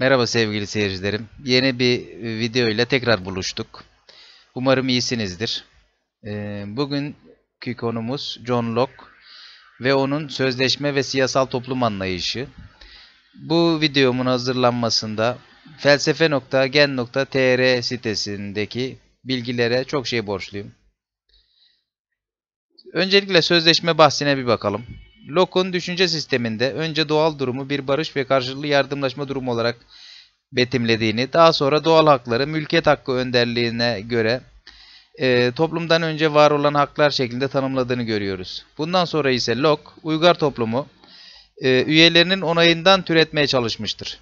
Merhaba sevgili seyircilerim. Yeni bir e, video ile tekrar buluştuk. Umarım iyisinizdir. E, bugünkü konumuz John Locke ve onun sözleşme ve siyasal toplum anlayışı. Bu videomun hazırlanmasında felsefe.gen.tr sitesindeki bilgilere çok şey borçluyum. Öncelikle sözleşme bahsine bir bakalım. Locke'un düşünce sisteminde önce doğal durumu bir barış ve karşılıklı yardımlaşma durumu olarak betimlediğini, daha sonra doğal hakları mülkiyet hakkı önderliğine göre e, toplumdan önce var olan haklar şeklinde tanımladığını görüyoruz. Bundan sonra ise Locke, uygar toplumu e, üyelerinin onayından türetmeye çalışmıştır.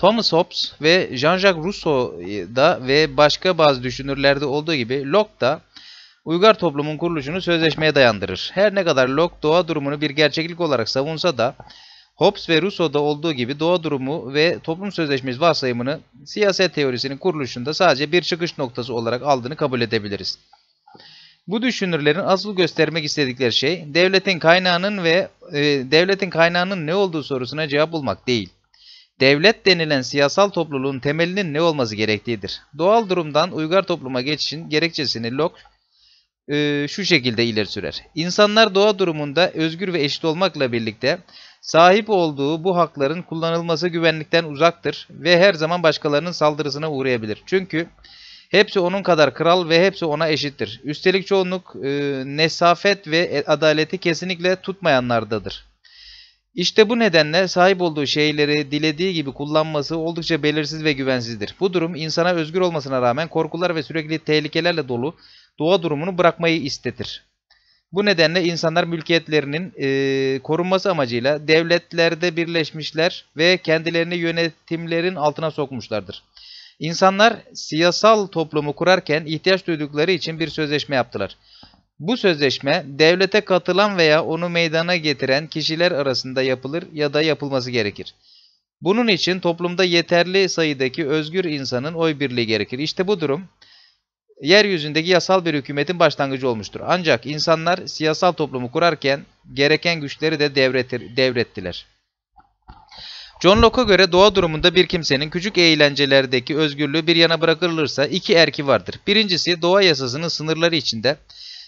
Thomas Hobbes ve Jean-Jacques Rousseau'da e, ve başka bazı düşünürlerde olduğu gibi Locke da Uygar toplumun kuruluşunu sözleşmeye dayandırır. Her ne kadar Locke doğa durumunu bir gerçeklik olarak savunsa da Hobbes ve Rousseau'da olduğu gibi doğa durumu ve toplum sözleşmesi varsayımını siyaset teorisinin kuruluşunda sadece bir çıkış noktası olarak aldığını kabul edebiliriz. Bu düşünürlerin asıl göstermek istedikleri şey devletin kaynağının ve e, devletin kaynağının ne olduğu sorusuna cevap bulmak değil. Devlet denilen siyasal topluluğun temelinin ne olması gerektiğidir. Doğal durumdan uygar topluma geçişin gerekçesini Locke e, şu şekilde ileri sürer. İnsanlar doğa durumunda özgür ve eşit olmakla birlikte sahip olduğu bu hakların kullanılması güvenlikten uzaktır ve her zaman başkalarının saldırısına uğrayabilir. Çünkü hepsi onun kadar kral ve hepsi ona eşittir. Üstelik çoğunluk e, nesafet ve adaleti kesinlikle tutmayanlardadır. İşte bu nedenle sahip olduğu şeyleri dilediği gibi kullanması oldukça belirsiz ve güvensizdir. Bu durum insana özgür olmasına rağmen korkular ve sürekli tehlikelerle dolu doğa durumunu bırakmayı istedir. Bu nedenle insanlar mülkiyetlerinin e, korunması amacıyla devletlerde birleşmişler ve kendilerini yönetimlerin altına sokmuşlardır. İnsanlar siyasal toplumu kurarken ihtiyaç duydukları için bir sözleşme yaptılar. Bu sözleşme devlete katılan veya onu meydana getiren kişiler arasında yapılır ya da yapılması gerekir. Bunun için toplumda yeterli sayıdaki özgür insanın oy birliği gerekir. İşte bu durum yeryüzündeki yasal bir hükümetin başlangıcı olmuştur. Ancak insanlar siyasal toplumu kurarken gereken güçleri de devretir, devrettiler. John Locke'a göre doğa durumunda bir kimsenin küçük eğlencelerdeki özgürlüğü bir yana bırakılırsa iki erki vardır. Birincisi doğa yasasının sınırları içinde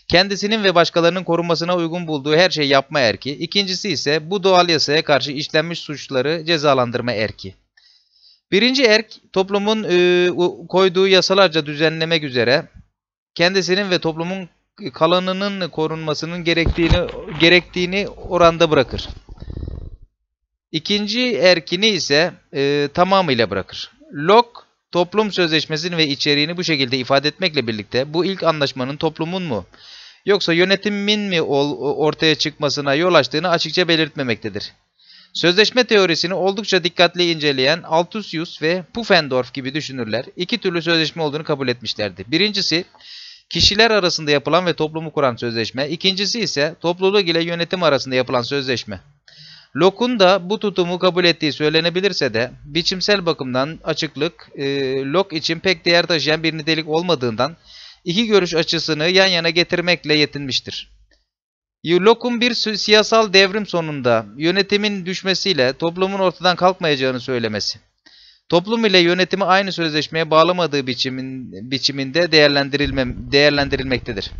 kendisinin ve başkalarının korunmasına uygun bulduğu her şeyi yapma erki. İkincisi ise bu doğal yasaya karşı işlenmiş suçları cezalandırma erki. Birinci erk toplumun e, koyduğu yasalarca düzenlemek üzere kendisinin ve toplumun kalanının korunmasının gerektiğini gerektiğini oranda bırakır. İkinci erkini ise e, tamamıyla bırakır. Locke toplum sözleşmesinin ve içeriğini bu şekilde ifade etmekle birlikte bu ilk anlaşmanın toplumun mu yoksa yönetimin mi ol ortaya çıkmasına yol açtığını açıkça belirtmemektedir. Sözleşme teorisini oldukça dikkatli inceleyen Altusius ve Pufendorf gibi düşünürler iki türlü sözleşme olduğunu kabul etmişlerdi. Birincisi kişiler arasında yapılan ve toplumu kuran sözleşme, ikincisi ise topluluk ile yönetim arasında yapılan sözleşme. Locke'un da bu tutumu kabul ettiği söylenebilirse de biçimsel bakımdan açıklık e, Locke için pek değer taşıyan bir nitelik olmadığından iki görüş açısını yan yana getirmekle yetinmiştir. Locke'un bir siyasal devrim sonunda yönetimin düşmesiyle toplumun ortadan kalkmayacağını söylemesi. Toplum ile yönetimi aynı sözleşmeye bağlamadığı biçimin, biçiminde değerlendirilme, değerlendirilmektedir.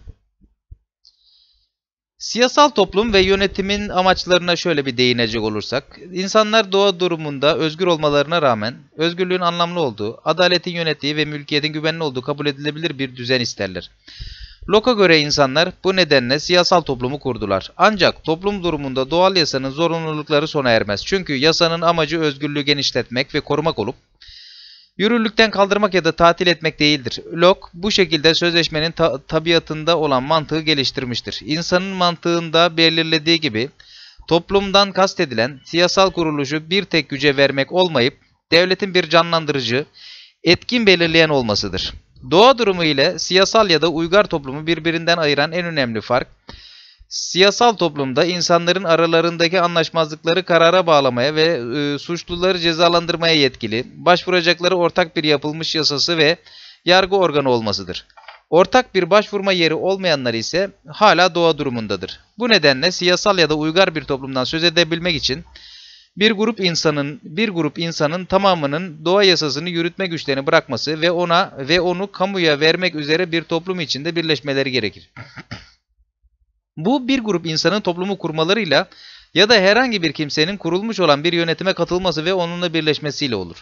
Siyasal toplum ve yönetimin amaçlarına şöyle bir değinecek olursak, insanlar doğa durumunda özgür olmalarına rağmen özgürlüğün anlamlı olduğu, adaletin yönettiği ve mülkiyetin güvenli olduğu kabul edilebilir bir düzen isterler. Locke'a göre insanlar bu nedenle siyasal toplumu kurdular. Ancak toplum durumunda doğal yasanın zorunlulukları sona ermez. Çünkü yasanın amacı özgürlüğü genişletmek ve korumak olup yürürlükten kaldırmak ya da tatil etmek değildir. Locke bu şekilde sözleşmenin ta tabiatında olan mantığı geliştirmiştir. İnsanın mantığında belirlediği gibi toplumdan kastedilen siyasal kuruluşu bir tek güce vermek olmayıp devletin bir canlandırıcı, etkin belirleyen olmasıdır. Doğa durumu ile siyasal ya da uygar toplumu birbirinden ayıran en önemli fark, siyasal toplumda insanların aralarındaki anlaşmazlıkları karara bağlamaya ve e, suçluları cezalandırmaya yetkili, başvuracakları ortak bir yapılmış yasası ve yargı organı olmasıdır. Ortak bir başvurma yeri olmayanlar ise hala doğa durumundadır. Bu nedenle siyasal ya da uygar bir toplumdan söz edebilmek için bir grup insanın bir grup insanın tamamının doğa yasasını yürütme güçlerini bırakması ve ona ve onu kamuya vermek üzere bir toplum içinde birleşmeleri gerekir. Bu bir grup insanın toplumu kurmalarıyla ya da herhangi bir kimsenin kurulmuş olan bir yönetime katılması ve onunla birleşmesiyle olur.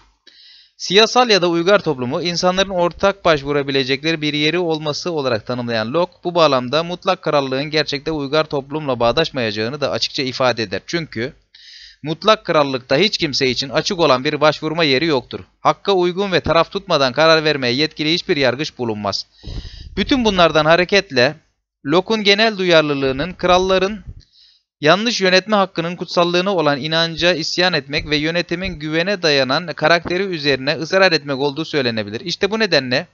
Siyasal ya da uygar toplumu insanların ortak başvurabilecekleri bir yeri olması olarak tanımlayan Locke bu bağlamda mutlak krallığın gerçekte uygar toplumla bağdaşmayacağını da açıkça ifade eder. Çünkü Mutlak krallıkta hiç kimse için açık olan bir başvurma yeri yoktur. Hakka uygun ve taraf tutmadan karar vermeye yetkili hiçbir yargıç bulunmaz. Bütün bunlardan hareketle Locke'un genel duyarlılığının kralların yanlış yönetme hakkının kutsallığını olan inanca isyan etmek ve yönetimin güvene dayanan karakteri üzerine ısrar etmek olduğu söylenebilir. İşte bu nedenle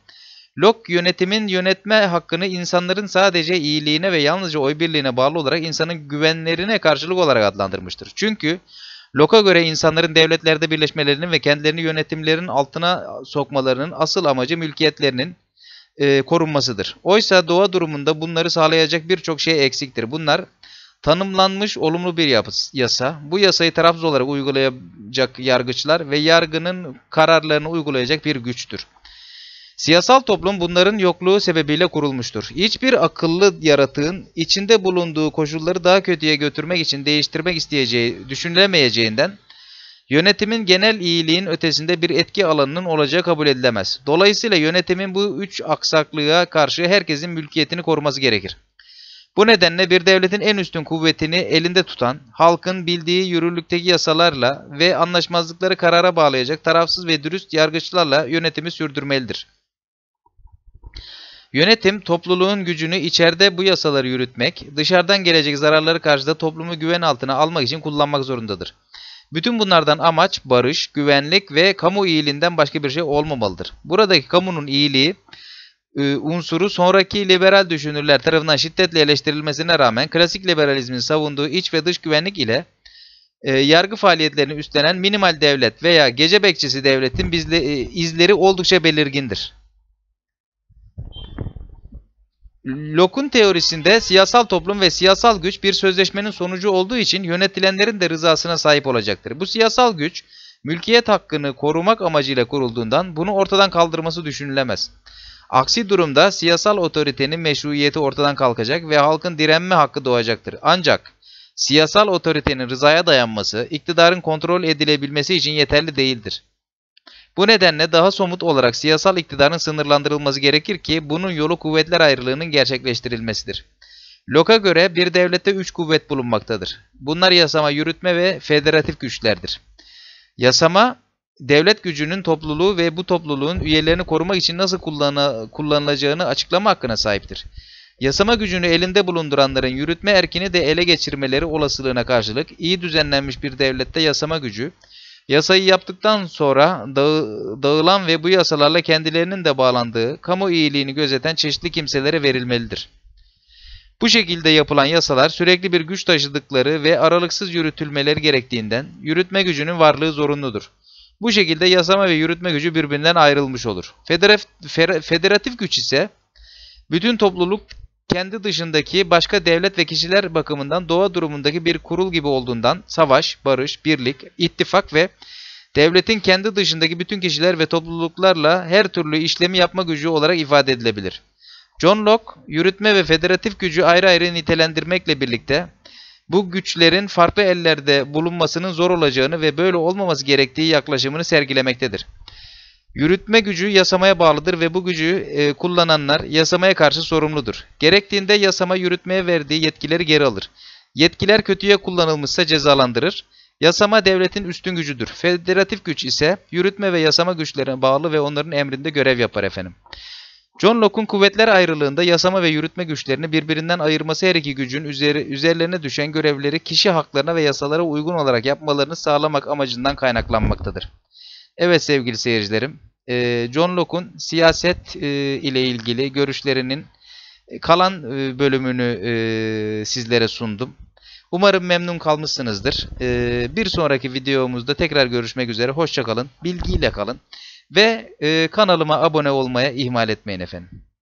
Locke yönetimin yönetme hakkını insanların sadece iyiliğine ve yalnızca oy birliğine bağlı olarak insanın güvenlerine karşılık olarak adlandırmıştır. Çünkü Locke'a göre insanların devletlerde birleşmelerinin ve kendilerini yönetimlerin altına sokmalarının asıl amacı mülkiyetlerinin e, korunmasıdır. Oysa doğa durumunda bunları sağlayacak birçok şey eksiktir. Bunlar tanımlanmış olumlu bir yapı, yasa. Bu yasayı tarafsız olarak uygulayacak yargıçlar ve yargının kararlarını uygulayacak bir güçtür. Siyasal toplum bunların yokluğu sebebiyle kurulmuştur. Hiçbir akıllı yaratığın içinde bulunduğu koşulları daha kötüye götürmek için değiştirmek isteyeceği düşünülemeyeceğinden yönetimin genel iyiliğin ötesinde bir etki alanının olacağı kabul edilemez. Dolayısıyla yönetimin bu üç aksaklığa karşı herkesin mülkiyetini koruması gerekir. Bu nedenle bir devletin en üstün kuvvetini elinde tutan, halkın bildiği yürürlükteki yasalarla ve anlaşmazlıkları karara bağlayacak tarafsız ve dürüst yargıçlarla yönetimi sürdürmelidir. Yönetim, topluluğun gücünü içeride bu yasaları yürütmek, dışarıdan gelecek zararları karşıda toplumu güven altına almak için kullanmak zorundadır. Bütün bunlardan amaç barış, güvenlik ve kamu iyiliğinden başka bir şey olmamalıdır. Buradaki kamunun iyiliği e, unsuru sonraki liberal düşünürler tarafından şiddetle eleştirilmesine rağmen klasik liberalizmin savunduğu iç ve dış güvenlik ile e, yargı faaliyetlerini üstlenen minimal devlet veya gece bekçisi devletin bizle, e, izleri oldukça belirgindir. Locke'un teorisinde siyasal toplum ve siyasal güç bir sözleşmenin sonucu olduğu için yönetilenlerin de rızasına sahip olacaktır. Bu siyasal güç mülkiyet hakkını korumak amacıyla kurulduğundan bunu ortadan kaldırması düşünülemez. Aksi durumda siyasal otoritenin meşruiyeti ortadan kalkacak ve halkın direnme hakkı doğacaktır. Ancak siyasal otoritenin rızaya dayanması iktidarın kontrol edilebilmesi için yeterli değildir. Bu nedenle daha somut olarak siyasal iktidarın sınırlandırılması gerekir ki bunun yolu kuvvetler ayrılığının gerçekleştirilmesidir. Locke'a göre bir devlette üç kuvvet bulunmaktadır. Bunlar yasama, yürütme ve federatif güçlerdir. Yasama, devlet gücünün topluluğu ve bu topluluğun üyelerini korumak için nasıl kullanılacağını açıklama hakkına sahiptir. Yasama gücünü elinde bulunduranların yürütme erkini de ele geçirmeleri olasılığına karşılık iyi düzenlenmiş bir devlette yasama gücü, Yasayı yaptıktan sonra dağı, dağılan ve bu yasalarla kendilerinin de bağlandığı, kamu iyiliğini gözeten çeşitli kimselere verilmelidir. Bu şekilde yapılan yasalar sürekli bir güç taşıdıkları ve aralıksız yürütülmeleri gerektiğinden yürütme gücünün varlığı zorunludur. Bu şekilde yasama ve yürütme gücü birbirinden ayrılmış olur. Federatif, federatif güç ise bütün topluluk kendi dışındaki başka devlet ve kişiler bakımından doğa durumundaki bir kurul gibi olduğundan savaş, barış, birlik, ittifak ve devletin kendi dışındaki bütün kişiler ve topluluklarla her türlü işlemi yapma gücü olarak ifade edilebilir. John Locke, yürütme ve federatif gücü ayrı ayrı nitelendirmekle birlikte bu güçlerin farklı ellerde bulunmasının zor olacağını ve böyle olmaması gerektiği yaklaşımını sergilemektedir. Yürütme gücü yasamaya bağlıdır ve bu gücü e, kullananlar yasamaya karşı sorumludur. Gerektiğinde yasama yürütmeye verdiği yetkileri geri alır. Yetkiler kötüye kullanılmışsa cezalandırır. Yasama devletin üstün gücüdür. Federatif güç ise yürütme ve yasama güçlerine bağlı ve onların emrinde görev yapar efendim. John Locke'un kuvvetler ayrılığında yasama ve yürütme güçlerini birbirinden ayırması her iki gücün üzeri, üzerlerine düşen görevleri kişi haklarına ve yasalara uygun olarak yapmalarını sağlamak amacından kaynaklanmaktadır. Evet sevgili seyircilerim, e, John Locke'un siyaset e, ile ilgili görüşlerinin e, kalan bölümünü sizlere sundum. Umarım memnun kalmışsınızdır. Bir sonraki videomuzda tekrar görüşmek üzere. Hoşçakalın, bilgiyle kalın ve kanalıma abone olmaya ihmal etmeyin efendim.